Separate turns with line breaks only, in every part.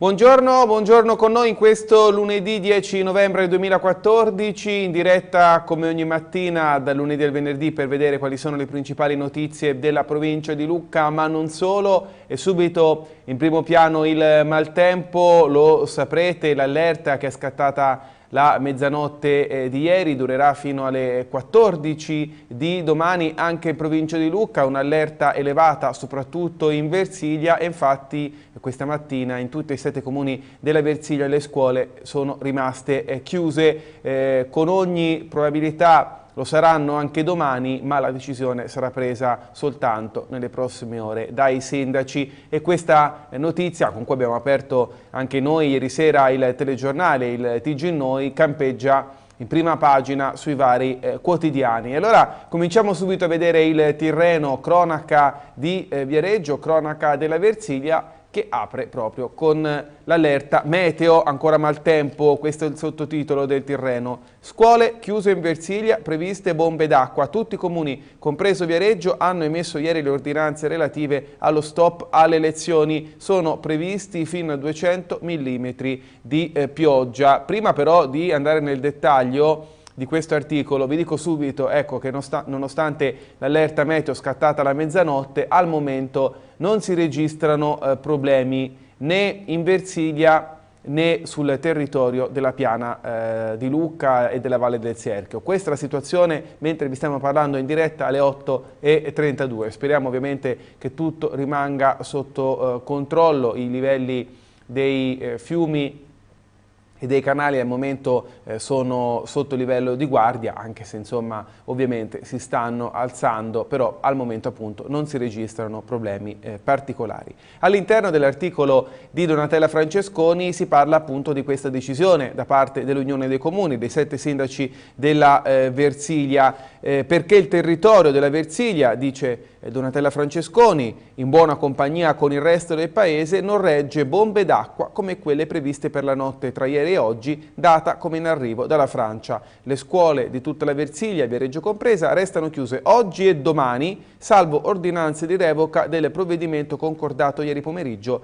Buongiorno, buongiorno con noi in questo lunedì 10 novembre 2014 in diretta come ogni mattina dal lunedì al venerdì per vedere quali sono le principali notizie della provincia di Lucca ma non solo e subito in primo piano il maltempo, lo saprete, l'allerta che è scattata la mezzanotte eh, di ieri durerà fino alle 14 di domani anche in provincia di Lucca, un'allerta elevata soprattutto in Versiglia e infatti questa mattina in tutti i sette comuni della Versiglia le scuole sono rimaste eh, chiuse eh, con ogni probabilità lo saranno anche domani, ma la decisione sarà presa soltanto nelle prossime ore dai sindaci. E questa notizia, con cui abbiamo aperto anche noi ieri sera il telegiornale, il TG Noi, campeggia in prima pagina sui vari eh, quotidiani. Allora cominciamo subito a vedere il Tirreno, cronaca di eh, Viareggio, cronaca della Versilia che apre proprio con l'allerta Meteo, ancora maltempo, questo è il sottotitolo del Tirreno. Scuole chiuse in Versilia, previste bombe d'acqua. Tutti i comuni, compreso Viareggio, hanno emesso ieri le ordinanze relative allo stop alle lezioni. Sono previsti fino a 200 mm di eh, pioggia. Prima però di andare nel dettaglio, di questo articolo, vi dico subito ecco, che nonostante l'allerta meteo scattata alla mezzanotte, al momento non si registrano eh, problemi né in Versiglia né sul territorio della piana eh, di Lucca e della Valle del Cerchio. Questa è la situazione mentre vi stiamo parlando in diretta alle 8.32. Speriamo ovviamente che tutto rimanga sotto eh, controllo, i livelli dei eh, fiumi e dei canali al momento eh, sono sotto livello di guardia, anche se insomma ovviamente si stanno alzando, però al momento appunto non si registrano problemi eh, particolari. All'interno dell'articolo di Donatella Francesconi si parla appunto di questa decisione da parte dell'Unione dei Comuni, dei sette sindaci della eh, Versiglia, eh, perché il territorio della Versiglia, dice eh, Donatella Francesconi, in buona compagnia con il resto del paese, non regge bombe d'acqua come quelle previste per la notte tra ieri e oggi, data come in arrivo dalla Francia. Le scuole di tutta la Versilia, Viareggio compresa, restano chiuse oggi e domani, salvo ordinanze di revoca del provvedimento concordato ieri pomeriggio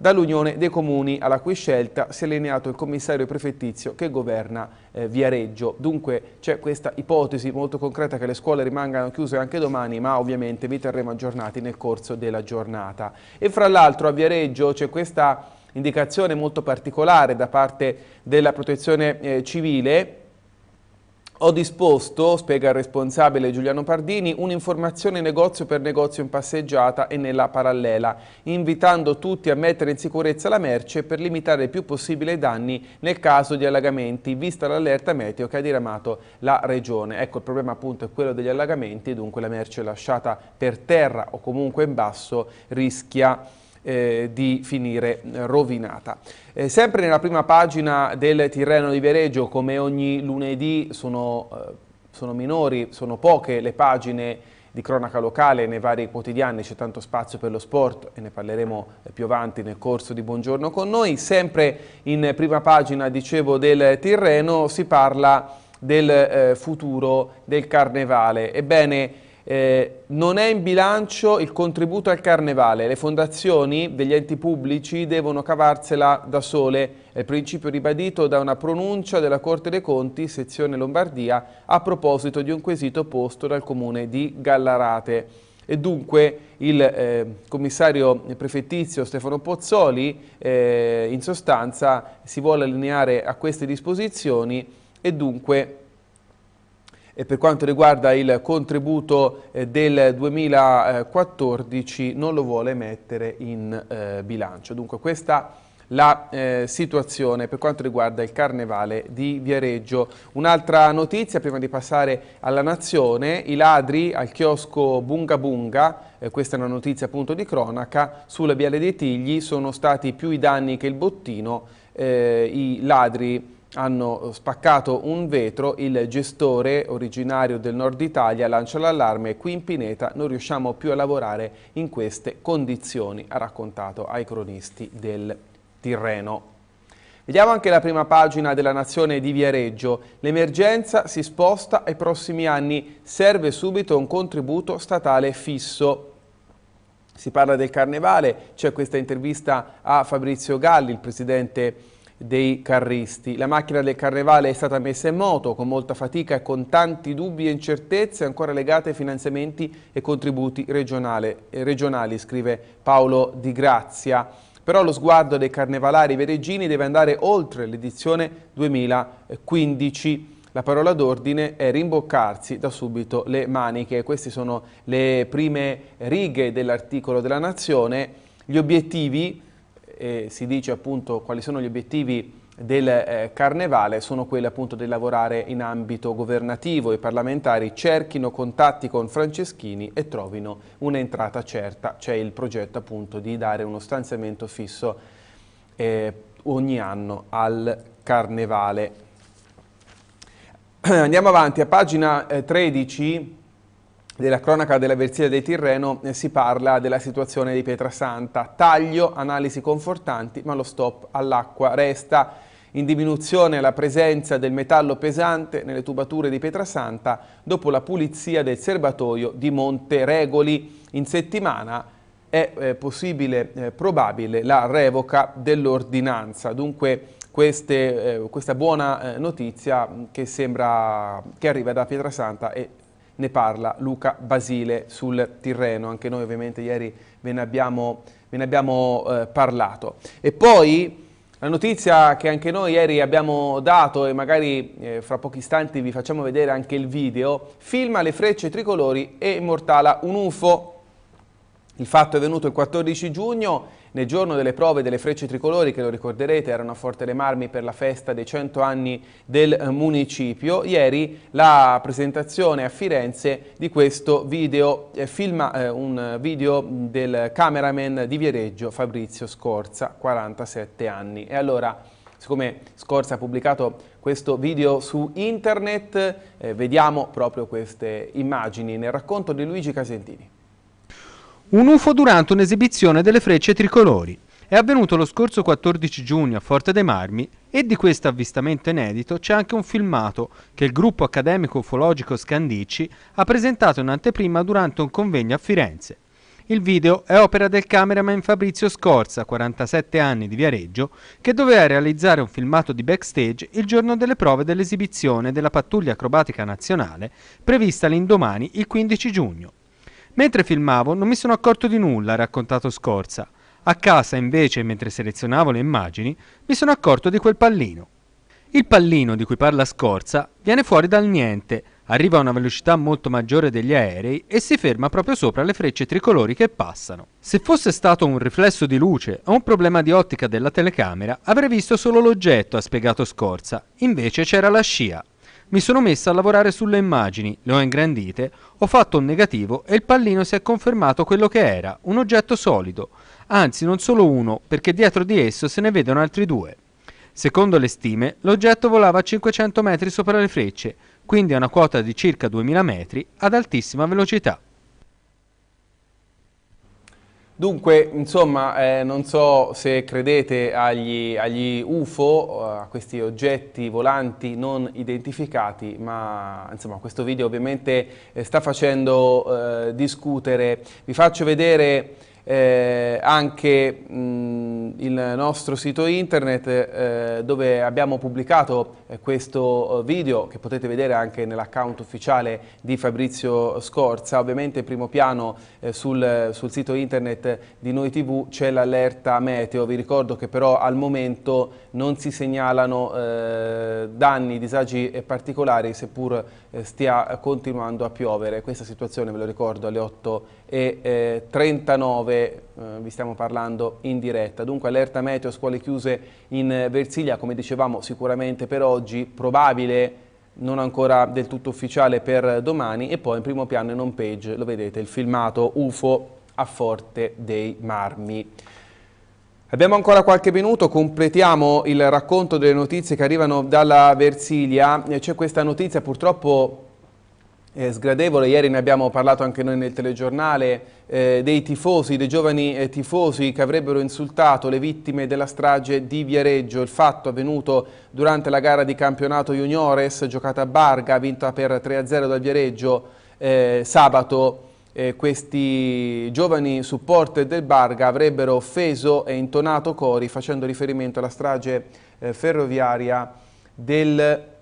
dall'Unione dei Comuni alla cui scelta si è allineato il commissario prefettizio che governa eh, Viareggio. Dunque c'è questa ipotesi molto concreta che le scuole rimangano chiuse anche domani, ma ovviamente vi terremo aggiornati nel corso della giornata. E fra l'altro a Viareggio c'è questa indicazione molto particolare da parte della protezione eh, civile, ho disposto, spiega il responsabile Giuliano Pardini, un'informazione negozio per negozio in passeggiata e nella parallela, invitando tutti a mettere in sicurezza la merce per limitare il più possibile i danni nel caso di allagamenti, vista l'allerta meteo che ha diramato la regione. Ecco, il problema appunto è quello degli allagamenti, dunque la merce lasciata per terra o comunque in basso rischia eh, di finire rovinata. Eh, sempre nella prima pagina del Tirreno di Vereggio, come ogni lunedì, sono, eh, sono minori, sono poche le pagine di cronaca locale nei vari quotidiani, c'è tanto spazio per lo sport e ne parleremo eh, più avanti nel corso di Buongiorno con noi. Sempre in prima pagina, dicevo, del Tirreno si parla del eh, futuro del carnevale. Ebbene, eh, non è in bilancio il contributo al carnevale, le fondazioni degli enti pubblici devono cavarsela da sole, è il principio ribadito da una pronuncia della Corte dei Conti, sezione Lombardia, a proposito di un quesito posto dal comune di Gallarate. E dunque il eh, commissario prefettizio Stefano Pozzoli eh, in sostanza si vuole allineare a queste disposizioni e dunque e per quanto riguarda il contributo eh, del 2014 non lo vuole mettere in eh, bilancio. Dunque questa la eh, situazione per quanto riguarda il carnevale di Viareggio. Un'altra notizia prima di passare alla nazione, i ladri al chiosco Bunga Bunga, eh, questa è una notizia appunto di cronaca, sulla Viale dei Tigli sono stati più i danni che il bottino, eh, i ladri hanno eh, spaccato un vetro, il gestore originario del nord Italia lancia l'allarme, qui in Pineta non riusciamo più a lavorare in queste condizioni, ha raccontato ai cronisti del Tirreno. Vediamo anche la prima pagina della Nazione di Viareggio. L'emergenza si sposta ai prossimi anni, serve subito un contributo statale fisso. Si parla del carnevale, c'è questa intervista a Fabrizio Galli, il presidente dei carristi. La macchina del carnevale è stata messa in moto con molta fatica e con tanti dubbi e incertezze ancora legate ai finanziamenti e contributi regionali, eh, regionali scrive Paolo Di Grazia. Però lo sguardo dei carnevalari veregini deve andare oltre l'edizione 2015. La parola d'ordine è rimboccarsi da subito le maniche. Queste sono le prime righe dell'articolo della Nazione. Gli obiettivi eh, si dice appunto quali sono gli obiettivi del eh, Carnevale sono quelli appunto di lavorare in ambito governativo. I parlamentari cerchino contatti con Franceschini e trovino un'entrata certa. C'è il progetto appunto di dare uno stanziamento fisso eh, ogni anno al Carnevale. Andiamo avanti a pagina eh, 13 della cronaca della versione dei Tirreno eh, si parla della situazione di Pietrasanta. Taglio, analisi confortanti, ma lo stop all'acqua resta. In diminuzione la presenza del metallo pesante nelle tubature di Pietrasanta dopo la pulizia del serbatoio di Monte Regoli. In settimana è eh, possibile, eh, probabile, la revoca dell'ordinanza. Dunque queste, eh, questa buona eh, notizia che, sembra, che arriva da Pietrasanta e ne parla Luca Basile sul Tirreno, anche noi ovviamente ieri ve ne abbiamo, ve ne abbiamo eh, parlato. E poi la notizia che anche noi ieri abbiamo dato e magari eh, fra pochi istanti vi facciamo vedere anche il video, filma le frecce tricolori e immortala un UFO il fatto è venuto il 14 giugno, nel giorno delle prove delle frecce tricolori, che lo ricorderete erano a Forte le Marmi per la festa dei 100 anni del eh, municipio. Ieri la presentazione a Firenze di questo video, eh, filma, eh, un video del cameraman di Viareggio, Fabrizio Scorza, 47 anni. E allora, siccome Scorza ha pubblicato questo video su internet, eh, vediamo proprio queste immagini nel racconto di Luigi Casentini.
Un UFO durante un'esibizione delle frecce tricolori. È avvenuto lo scorso 14 giugno a Forte dei Marmi e di questo avvistamento inedito c'è anche un filmato che il gruppo accademico ufologico Scandicci ha presentato in anteprima durante un convegno a Firenze. Il video è opera del cameraman Fabrizio Scorza, 47 anni di Viareggio, che doveva realizzare un filmato di backstage il giorno delle prove dell'esibizione della pattuglia acrobatica nazionale prevista l'indomani il 15 giugno. Mentre filmavo non mi sono accorto di nulla, ha raccontato Scorza. A casa, invece, mentre selezionavo le immagini, mi sono accorto di quel pallino. Il pallino di cui parla Scorza viene fuori dal niente, arriva a una velocità molto maggiore degli aerei e si ferma proprio sopra le frecce tricolori che passano. Se fosse stato un riflesso di luce o un problema di ottica della telecamera, avrei visto solo l'oggetto, ha spiegato Scorza, invece c'era la scia. Mi sono messa a lavorare sulle immagini, le ho ingrandite, ho fatto un negativo e il pallino si è confermato quello che era, un oggetto solido. Anzi, non solo uno, perché dietro di esso se ne vedono altri due. Secondo le stime, l'oggetto volava a 500 metri sopra le frecce, quindi a una quota di circa 2000 metri, ad altissima velocità.
Dunque, insomma, eh, non so se credete agli, agli, UFO, eh, a questi oggetti volanti non identificati, ma insomma questo video ovviamente eh, sta facendo eh, discutere. Vi faccio vedere eh, anche mh, il nostro sito internet eh, dove abbiamo pubblicato eh, questo eh, video che potete vedere anche nell'account ufficiale di Fabrizio Scorza. Ovviamente in primo piano eh, sul, sul, sito internet di Noi TV c'è l'allerta meteo. Vi ricordo che però al momento non si segnalano eh, danni, disagi particolari seppur stia continuando a piovere. Questa situazione ve lo ricordo alle 8 e eh, 39, eh, vi stiamo parlando in diretta. Dunque allerta meteo, scuole chiuse in eh, Versilia, come dicevamo sicuramente per oggi, probabile non ancora del tutto ufficiale per domani e poi in primo piano in home page lo vedete il filmato UFO a Forte dei Marmi. Abbiamo ancora qualche minuto, completiamo il racconto delle notizie che arrivano dalla Versilia. Eh, c'è questa notizia purtroppo eh, sgradevole, ieri ne abbiamo parlato anche noi nel telegiornale, eh, dei tifosi, dei giovani eh, tifosi che avrebbero insultato le vittime della strage di Viareggio, il fatto avvenuto durante la gara di campionato juniores giocata a Barga, vinta per 3-0 dal Viareggio eh, sabato eh, questi giovani supporter del Barga avrebbero offeso e intonato cori facendo riferimento alla strage eh, ferroviaria del Viareggio.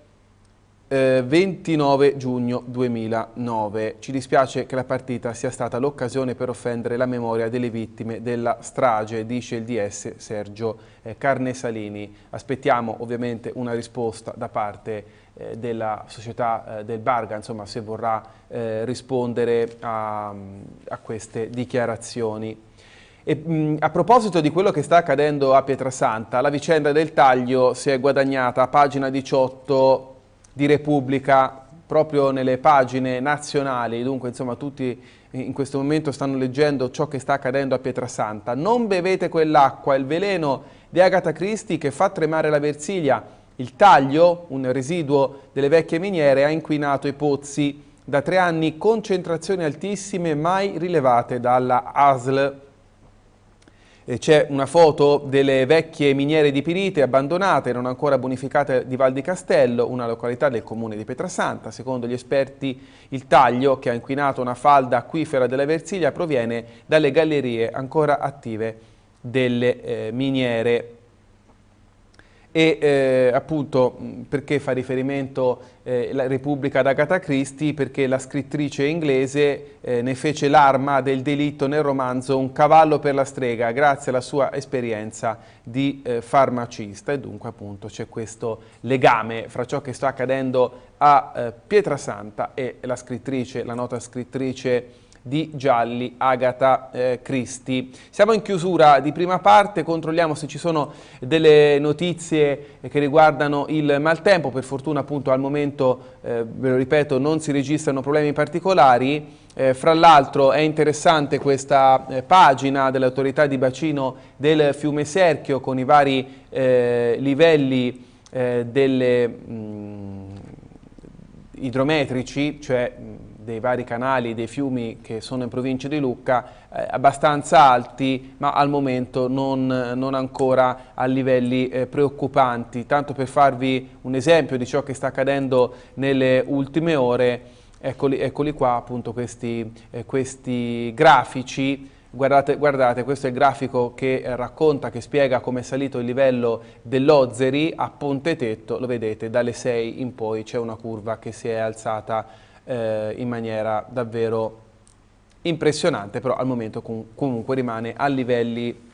29 eh, giugno 2009. Ci dispiace che la partita sia stata l'occasione per offendere la memoria delle vittime della strage, dice il DS Sergio eh, Carnesalini. Aspettiamo ovviamente una risposta da parte eh, della società del Barga, insomma, se vorrà rispondere a, a queste dichiarazioni. E, mh, a proposito di quello che sta accadendo a Pietrasanta, la vicenda del taglio si è guadagnata a pagina 18 di Repubblica proprio nelle pagine nazionali, dunque insomma tutti in questo momento stanno leggendo ciò che sta accadendo a Pietrasanta. Non bevete quell'acqua, il veleno di Agatha Christie che fa tremare la Versilia. Il taglio, un residuo delle vecchie miniere, ha inquinato i pozzi. Da tre anni concentrazioni altissime mai rilevate dalla ASL. Eh, c'è una foto delle vecchie miniere di pirite abbandonate, non ancora bonificate di Val di Castello, una località del comune di Pietrasanta. Secondo gli esperti il taglio che ha inquinato una falda acquifera della Versiglia proviene dalle gallerie ancora attive delle eh, miniere e eh, appunto perché fa riferimento eh, la Repubblica ad Agatha Christie perché la scrittrice inglese eh, ne fece l'arma del delitto nel romanzo Un cavallo per la strega grazie alla sua esperienza di eh, farmacista e dunque appunto c'è questo legame fra ciò che sta accadendo a eh, Pietrasanta e la scrittrice, la nota scrittrice di Gialli Agata eh, Cristi. Siamo in chiusura di prima parte, controlliamo se ci sono delle notizie che riguardano il maltempo, per fortuna appunto al momento, eh, ve lo ripeto, non si registrano problemi particolari. Eh, fra l'altro è interessante questa eh, pagina dell'autorità di bacino del fiume Serchio con i vari eh, livelli eh, delle, mh, mm, idrometrici, cioè mh, mm, dei vari canali, dei fiumi che sono in provincia di Lucca, eh, abbastanza alti, ma al momento non, non ancora a livelli eh, preoccupanti. Tanto per farvi un esempio di ciò che sta accadendo nelle ultime ore, eccoli, eccoli qua appunto questi, eh, questi grafici. Guardate, guardate, questo è il grafico che eh, racconta, che spiega come è salito il livello dell'Ozzeri a Ponte Tetto, lo vedete, dalle 6 in poi c'è una curva che si è alzata eh, in maniera davvero impressionante, però al momento com comunque rimane a livelli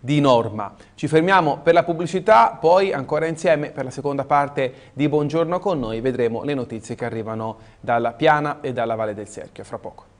di norma. Ci fermiamo per la pubblicità, poi ancora insieme per la seconda parte di Buongiorno con noi vedremo le notizie che arrivano dalla Piana e dalla Valle del Serchio. Fra poco.